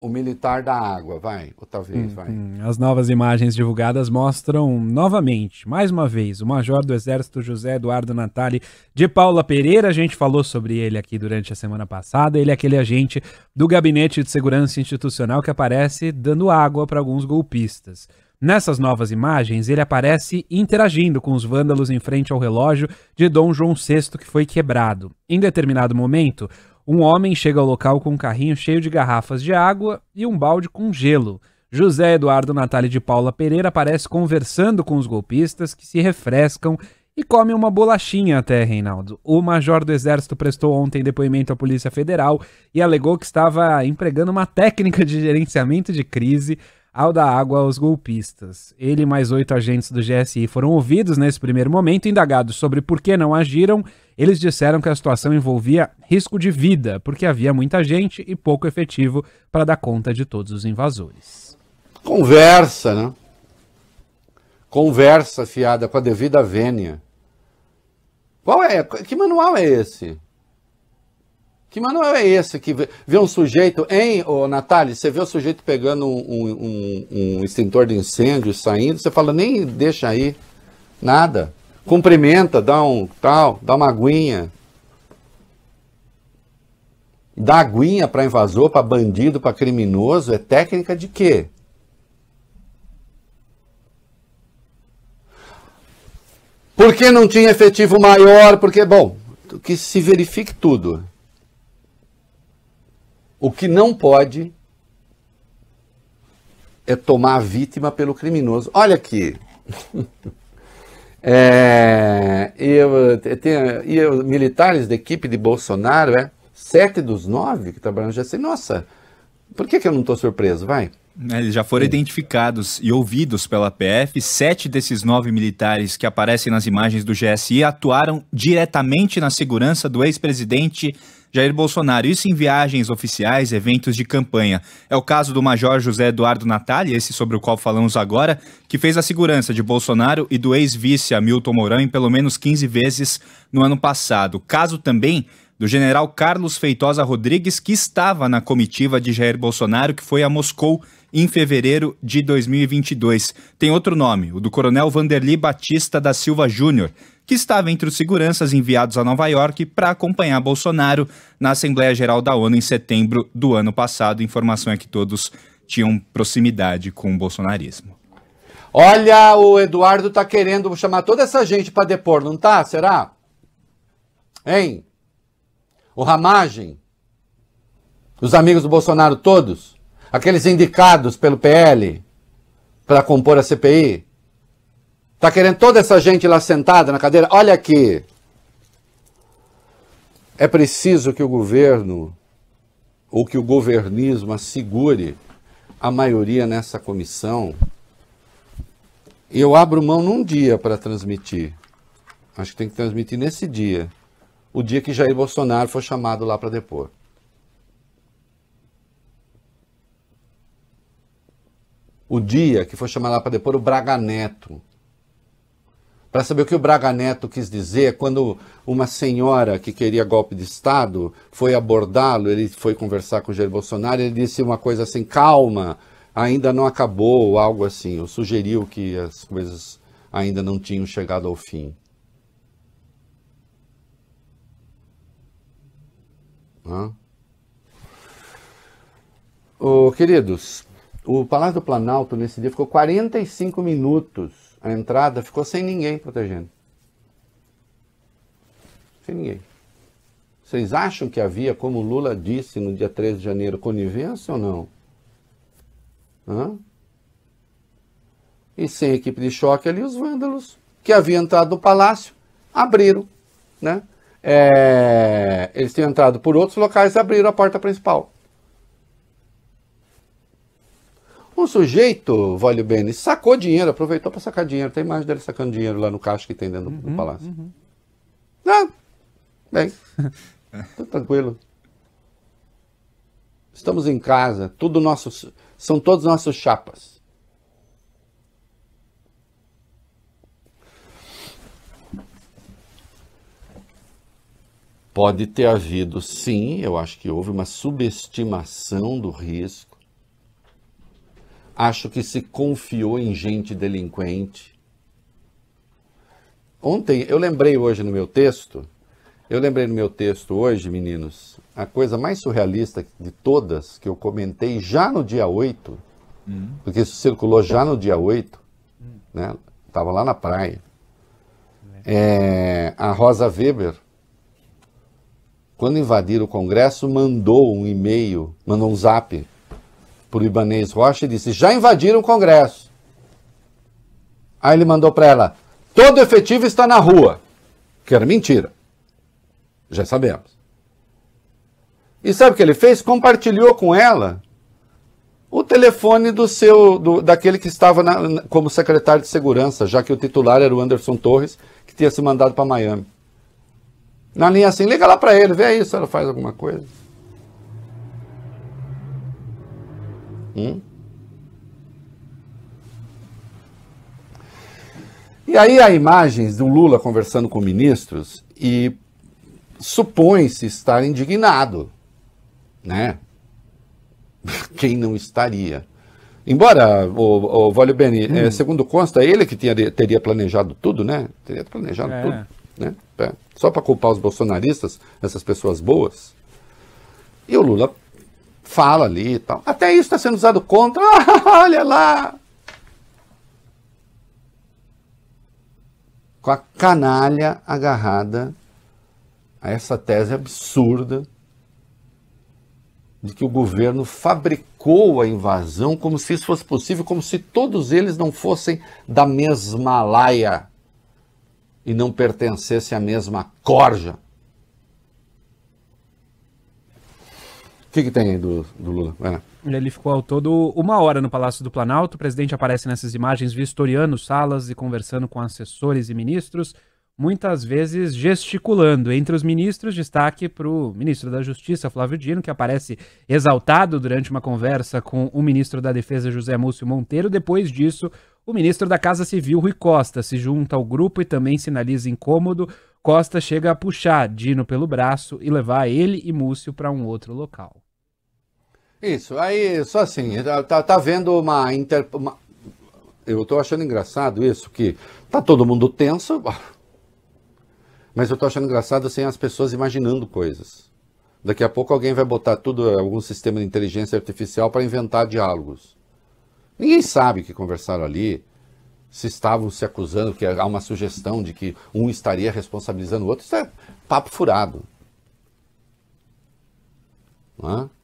o militar da água, vai, outra vez, hum, vai. Hum. As novas imagens divulgadas mostram novamente, mais uma vez, o Major do Exército José Eduardo Natali de Paula Pereira. A gente falou sobre ele aqui durante a semana passada. Ele é aquele agente do Gabinete de Segurança Institucional que aparece dando água para alguns golpistas. Nessas novas imagens, ele aparece interagindo com os vândalos em frente ao relógio de Dom João VI que foi quebrado. Em determinado momento, um homem chega ao local com um carrinho cheio de garrafas de água e um balde com gelo. José Eduardo Natália de Paula Pereira aparece conversando com os golpistas que se refrescam e comem uma bolachinha até, Reinaldo. O major do Exército prestou ontem depoimento à Polícia Federal e alegou que estava empregando uma técnica de gerenciamento de crise ao da água aos golpistas. Ele e mais oito agentes do GSI foram ouvidos nesse primeiro momento, indagados sobre por que não agiram. Eles disseram que a situação envolvia risco de vida, porque havia muita gente e pouco efetivo para dar conta de todos os invasores. Conversa, né? Conversa fiada com a devida vênia. Qual é? Que manual é esse? Que Manuel é esse que vê um sujeito, hein, ô, Natália? Você vê o sujeito pegando um, um, um, um extintor de incêndio saindo, você fala, nem deixa aí, nada. Cumprimenta, dá um tal, dá uma aguinha. dá aguinha para invasor, para bandido, para criminoso é técnica de quê? Por que não tinha efetivo maior? Porque, bom, que se verifique tudo. O que não pode é tomar a vítima pelo criminoso. Olha aqui. é, eu, tenho, eu, militares da equipe de Bolsonaro, é, sete dos nove que trabalham já assim, nossa, por que, que eu não estou surpreso? Vai. É, eles já foram Sim. identificados e ouvidos pela PF. Sete desses nove militares que aparecem nas imagens do GSI atuaram diretamente na segurança do ex-presidente Jair Bolsonaro, isso em viagens oficiais, eventos de campanha. É o caso do Major José Eduardo Natali, esse sobre o qual falamos agora, que fez a segurança de Bolsonaro e do ex-vice Hamilton Mourão em pelo menos 15 vezes no ano passado. Caso também do general Carlos Feitosa Rodrigues, que estava na comitiva de Jair Bolsonaro, que foi a Moscou em fevereiro de 2022. Tem outro nome, o do coronel Vanderli Batista da Silva Júnior, que estava entre os seguranças enviados a Nova York para acompanhar Bolsonaro na Assembleia Geral da ONU em setembro do ano passado. Informação é que todos tinham proximidade com o bolsonarismo. Olha, o Eduardo tá querendo chamar toda essa gente para depor, não tá? Será? Hein? O Ramagem? Os amigos do Bolsonaro todos? Aqueles indicados pelo PL para compor a CPI? Tá querendo toda essa gente lá sentada na cadeira? Olha aqui. É preciso que o governo ou que o governismo assegure a maioria nessa comissão. Eu abro mão num dia para transmitir. Acho que tem que transmitir nesse dia, o dia que Jair Bolsonaro foi chamado lá para depor. O dia que foi chamado lá para depor o Braga Neto, para saber o que o Braga Neto quis dizer quando uma senhora que queria golpe de Estado foi abordá-lo, ele foi conversar com o Jair Bolsonaro, ele disse uma coisa assim, calma, ainda não acabou, algo assim, ou sugeriu que as coisas ainda não tinham chegado ao fim. Hã? Oh, queridos, o Palácio do Planalto nesse dia ficou 45 minutos a entrada ficou sem ninguém protegendo. Sem ninguém. Vocês acham que havia, como Lula disse no dia 13 de janeiro, conivência ou não? Hã? E sem equipe de choque ali, os vândalos, que haviam entrado no palácio, abriram. Né? É... eles tinham entrado por outros locais e abriram a porta principal. Um sujeito, vale Bene, bem, sacou dinheiro, aproveitou para sacar dinheiro. Tem mais dele sacando dinheiro lá no caixa que tem dentro uhum, do palácio. Uhum. Ah, bem, tô tá tranquilo. Estamos em casa, tudo nosso, são todos nossos chapas. Pode ter havido, sim, eu acho que houve uma subestimação do risco Acho que se confiou em gente delinquente. Ontem, eu lembrei hoje no meu texto, eu lembrei no meu texto hoje, meninos, a coisa mais surrealista de todas que eu comentei já no dia 8, hum. porque isso circulou já no dia 8, hum. né? Estava lá na praia. É. é, a Rosa Weber, quando invadiram o Congresso, mandou um e-mail, mandou um zap para o Ibanês Rocha e disse: já invadiram o Congresso. Aí ele mandou para ela: todo efetivo está na rua. Que era mentira. Já sabemos. E sabe o que ele fez? Compartilhou com ela o telefone do seu, do, daquele que estava na, como secretário de segurança, já que o titular era o Anderson Torres, que tinha se mandado para Miami. Na linha assim, liga lá para ele, vê aí se ela faz alguma coisa. Hum? E aí há imagens do Lula conversando com ministros e supõe-se estar indignado, né? Quem não estaria? Embora, o, o Beni, hum. é, segundo consta, ele que tinha, teria planejado tudo, né? Teria planejado é. tudo, né? É. Só para culpar os bolsonaristas, essas pessoas boas. E o Lula fala ali e tal. Até isso está sendo usado contra. Ah, olha lá! Com a canalha agarrada a essa tese absurda de que o governo fabricou a invasão como se isso fosse possível, como se todos eles não fossem da mesma laia e não pertencessem à mesma corja. que, que tem do, do Lula? Ele ficou ao todo uma hora no Palácio do Planalto. O presidente aparece nessas imagens vistoriando salas e conversando com assessores e ministros, muitas vezes gesticulando. Entre os ministros, destaque para o ministro da Justiça, Flávio Dino, que aparece exaltado durante uma conversa com o ministro da Defesa, José Múcio Monteiro. Depois disso, o ministro da Casa Civil, Rui Costa, se junta ao grupo e também sinaliza incômodo. Costa chega a puxar Dino pelo braço e levar ele e Múcio para um outro local. Isso, aí só assim, tá, tá, tá vendo uma, inter, uma... Eu estou achando engraçado isso, que tá todo mundo tenso, mas eu estou achando engraçado assim, as pessoas imaginando coisas. Daqui a pouco alguém vai botar tudo, eh, algum sistema de inteligência artificial para inventar diálogos. Ninguém sabe o que conversaram ali, se estavam se acusando, que há uma sugestão de que um estaria responsabilizando o outro. Isso é papo furado. Não é?